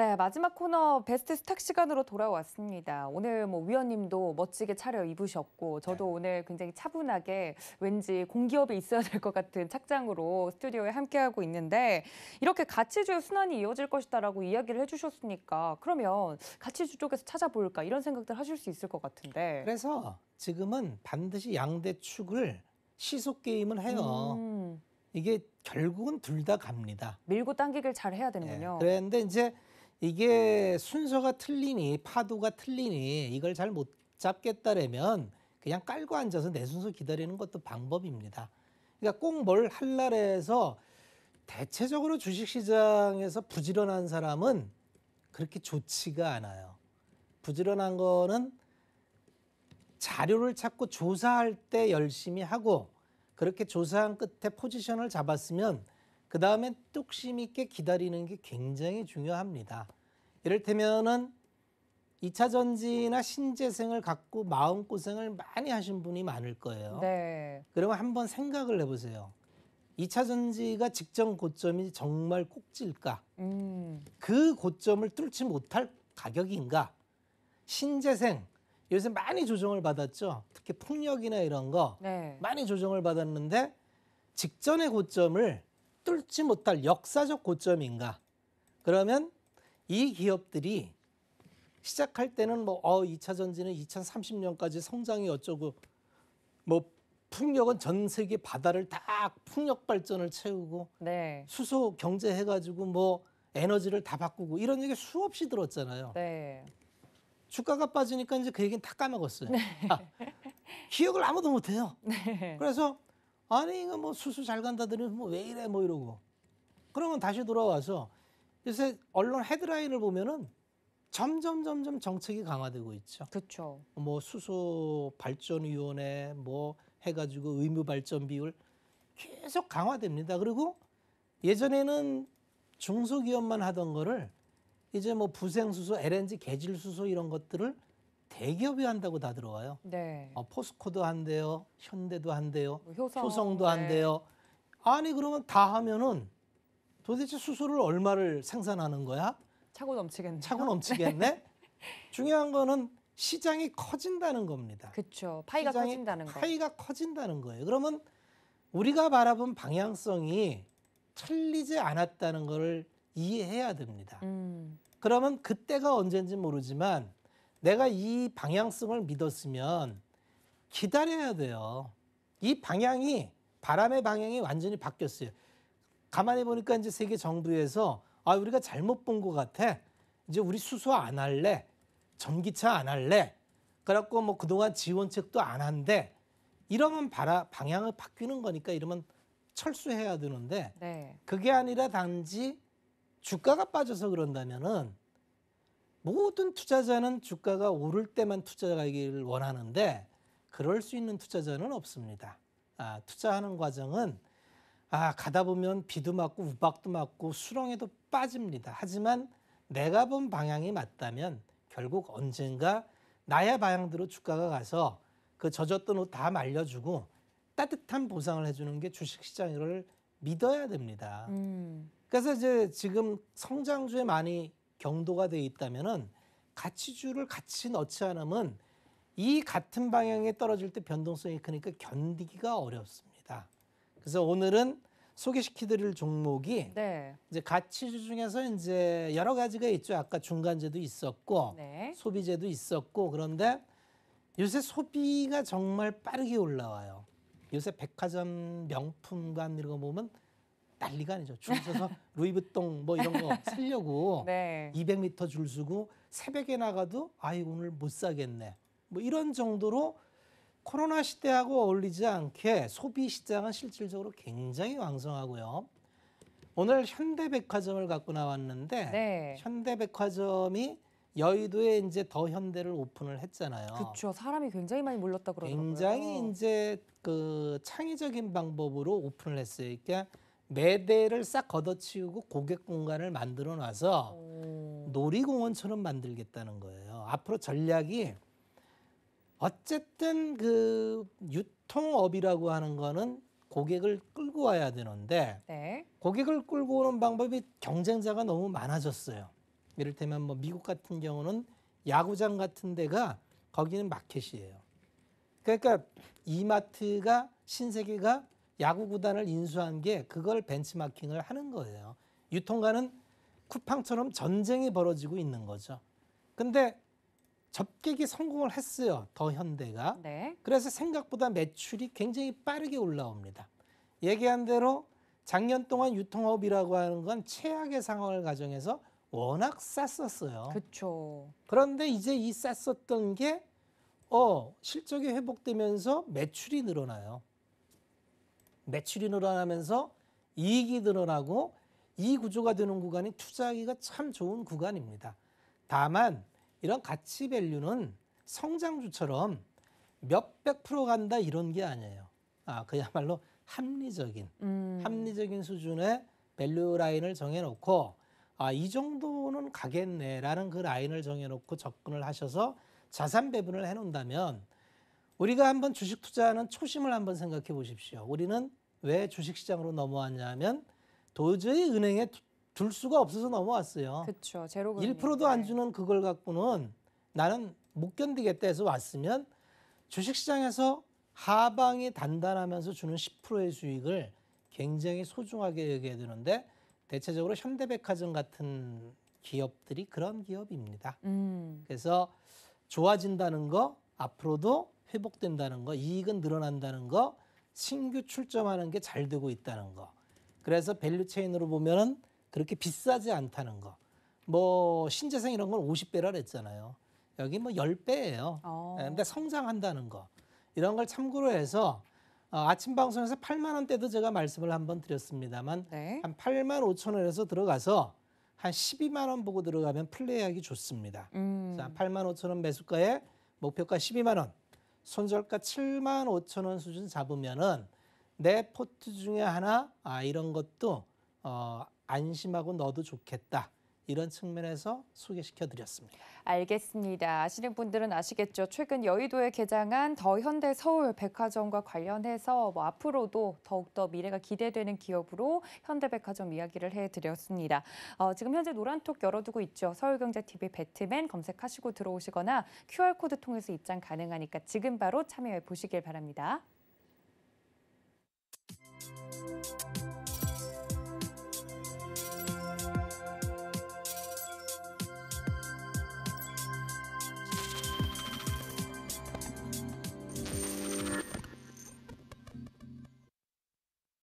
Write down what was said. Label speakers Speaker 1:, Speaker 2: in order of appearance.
Speaker 1: 네, 마지막 코너 베스트 스탁 시간으로 돌아왔습니다. 오늘 뭐 위원님도 멋지게 차려 입으셨고 저도 네. 오늘 굉장히 차분하게 왠지 공기업에 있어야 될 것 같은 착장으로 스튜디오에 함께하고 있는데 이렇게 가치주 의 순환이 이어질 것이다라고 이야기를 해주셨으니까 그러면 가치주 쪽에서 찾아볼까 이런 생각들 하실 수 있을 것 같은데 그래서 지금은 반드시 양대 축을 시속 게임을 해요. 음. 이게 결국은 둘 다 갑니다. 밀고 당기기를 잘 해야 되는군요. 네, 그런데 이제 이게 순서가 틀리니 파도가 틀리니 이걸 잘 못 잡겠다라면 그냥 깔고 앉아서 내 순서 기다리는 것도 방법입니다. 그러니까 꼭 뭘 할라 해서 대체적으로 주식시장에서 부지런한 사람은 그렇게 좋지가 않아요. 부지런한 거는 자료를 찾고 조사할 때 열심히 하고 그렇게 조사한 끝에 포지션을 잡았으면 그 다음에 뚝심 있게 기다리는 게 굉장히 중요합니다. 이를테면은 2차 전지나 신재생을 갖고 마음고생을 많이 하신 분이 많을 거예요. 네. 그러면 한번 생각을 해보세요. 2차 전지가 직전 고점이 정말 꼭지일까? 음. 그 고점을 뚫지 못할 가격인가? 신재생, 요새 많이 조정을 받았죠. 특히 폭력이나 이런 거 네. 많이 조정을 받았는데 직전의 고점을 뚫지 못할 역사적 고점인가? 그러면 이 기업들이 시작할 때는 뭐 어, 2차 전지는 2030년까지 성장이 어쩌고 뭐 풍력은 전 세계 바다를 다 풍력 발전을 채우고 네. 수소 경제 해가지고 뭐 에너지를 다 바꾸고 이런 얘기 수없이 들었잖아요. 네. 주가가 빠지니까 이제 그 얘기는 다 까먹었어요. 네. 아, 기억을 아무도 못해요. 네. 그래서 아니 이거 뭐 수술 잘 간다더니 뭐 왜 이래 뭐 이러고 그런건 다시 돌아와서 요새 언론 헤드라인을 보면은 점점 점점 정책이 강화되고 있죠. 그렇죠. 뭐 수소 발전 위원회 뭐 해가지고 의무 발전 비율 계속 강화됩니다. 그리고 예전에는 중소기업만 하던 거를 이제 뭐 부생수소, LNG, 개질수소 이런 것들을 대기업이 한다고 다 들어와요. 네. 어, 포스코도 한대요, 현대도 한대요, 뭐 효성, 효성도 네. 한대요. 아니 그러면 다 하면은 도대체 수소를 얼마를 생산하는 거야? 차고 넘치겠네. 차고 네. 넘치겠네. 중요한 거는 시장이 커진다는 겁니다. 그렇죠. 파이가 커진다는 거. 파이가 커진다는 거예요. 그러면 우리가 바라본 방향성이 틀리지 않았다는 것을 이해해야 됩니다. 음. 그러면 그때가 언젠지 모르지만 내가 이 방향성을 믿었으면 기다려야 돼요. 이 방향이 바람의 방향이 완전히 바뀌었어요. 가만히 보니까 이제 세계 정부에서 아 우리가 잘못 본 것 같아. 이제 우리 수소 안 할래, 전기차 안 할래. 그래갖고 뭐 그동안 지원책도 안 한대. 이러면 바라, 방향을 바뀌는 거니까 이러면 철수해야 되는데 네. 그게 아니라 단지 주가가 빠져서 그런다면은 모든 투자자는 주가가 오를 때만 투자하기를 원하는데 그럴 수 있는 투자자는 없습니다. 아, 투자하는 과정은 아, 가다 보면 비도 맞고 우박도 맞고 수렁에도 빠집니다. 하지만 내가 본 방향이 맞다면 결국 언젠가 나의 방향대로 주가가 가서 그 젖었던 옷 다 말려주고 따뜻한 보상을 해주는 게 주식시장을 믿어야 됩니다. 음. 그래서 이제 지금 성장주에 많이 경도가 되어 있다면은 가치주를 같이 넣지 않으면 이 같은 방향에 떨어질 때 변동성이 크니까 견디기가 어렵습니다. 그래서 오늘은 소개시켜드릴 종목이 네. 이제 가치주 중에서 이제 여러 가지가 있죠. 아까 중간제도 있었고 네. 소비제도 있었고 그런데 요새 소비가 정말 빠르게 올라와요. 요새 백화점 명품관 이런 거 보면 난리가 아니죠. 줄 서서 루이브통뭐 이런 거 살려고 네. 200m 줄 서고 새벽에 나가도 아이 오늘 못 사겠네. 뭐 이런 정도로 코로나 시대하고 어울리지 않게 소비 시장은 실질적으로 굉장히 왕성하고요. 오늘 현대백화점을 갖고 나왔는데 네. 현대백화점이 여의도에 이제 더 현대를 오픈을 했잖아요. 그렇죠. 사람이 굉장히 많이 몰렸다 그러더라고요. 굉장히 이제 그 창의적인 방법으로 오픈을 했어요. 그러니까 매대를 싹 걷어치우고 고객 공간을 만들어 놔서 놀이공원처럼 만들겠다는 거예요. 앞으로 전략이 어쨌든 그 유통업이라고 하는 거는 고객을 끌고 와야 되는데 네. 고객을 끌고 오는 방법이 경쟁자가 너무 많아졌어요. 이를테면 뭐 미국 같은 경우는 야구장 같은 데가 거기는 마켓이에요. 그러니까 이마트가 신세계가 야구 구단을 인수한 게 그걸 벤치마킹을 하는 거예요. 유통가는 쿠팡처럼 전쟁이 벌어지고 있는 거죠. 근데 접객이 성공을 했어요. 더 현대가. 네. 그래서 생각보다 매출이 굉장히 빠르게 올라옵니다. 얘기한 대로 작년 동안 유통업이라고 하는 건 최악의 상황을 가정해서 워낙 쌌었어요. 그렇죠. 그런데 이제 이 쌌었던 게 어, 실적이 회복되면서 매출이 늘어나요. 매출이 늘어나면서 이익이 늘어나고 이 구조가 되는 구간이 투자하기가 참 좋은 구간입니다. 다만 이런 가치 밸류는 성장주처럼 몇백 프로 간다 이런 게 아니에요. 아 그야말로 합리적인 음. 합리적인 수준의 밸류 라인을 정해놓고 아 이 정도는 가겠네라는 그 라인을 정해놓고 접근을 하셔서 자산 배분을 해놓는다면 우리가 한번 주식 투자하는 초심을 한번 생각해 보십시오. 우리는 왜 주식시장으로 넘어왔냐면 도저히 은행에 둘 수가 없어서 넘어왔어요. 그렇죠. 제로 1%도 안 네. 주는 그걸 갖고는 나는 못 견디겠다 해서 왔으면 주식시장에서 하방이 단단하면서 주는 10%의 수익을 굉장히 소중하게 여겨야 되는데 대체적으로 현대백화점 같은 기업들이 그런 기업입니다. 음. 그래서 좋아진다는 거, 앞으로도 회복된다는 거, 이익은 늘어난다는 거, 신규 출점하는 게 잘 되고 있다는 거. 그래서 밸류 체인으로 보면은 그렇게 비싸지 않다는 거. 뭐 신재생 이런 건 50배라 그랬잖아요. 여기 뭐 10배예요. 오. 어. 예, 근데 성장한다는 거. 이런 걸 참고로 해서 어, 아침 방송에서 8만 원대도 제가 말씀을 한번 드렸습니다만 네. 한 8만 5천 원에서 들어가서 한 12만 원 보고 들어가면 플레이하기 좋습니다. 음. 자, 8만 5천 원 매수가에 목표가 12만 원. 손절가 7만 5천 원 수준 잡으면은 내 포트 중에 하나 아 이런 것도 어, 안심하고 넣어도 좋겠다. 이런 측면에서 소개시켜 드렸습니다. 알겠습니다. 아시는 분들은 아시겠죠. 최근 여의도에 개장한 더현대 서울 백화점과 관련해서 뭐 앞으로도 더욱더 미래가 기대되는 기업으로 현대백화점 이야기를 해드렸습니다. 어, 지금 현재 노란톡 열어두고 있죠. 서울경제TV 배트맨 검색하시고 들어오시거나 QR코드 통해서 입장 가능하니까 지금 바로 참여해 보시길 바랍니다.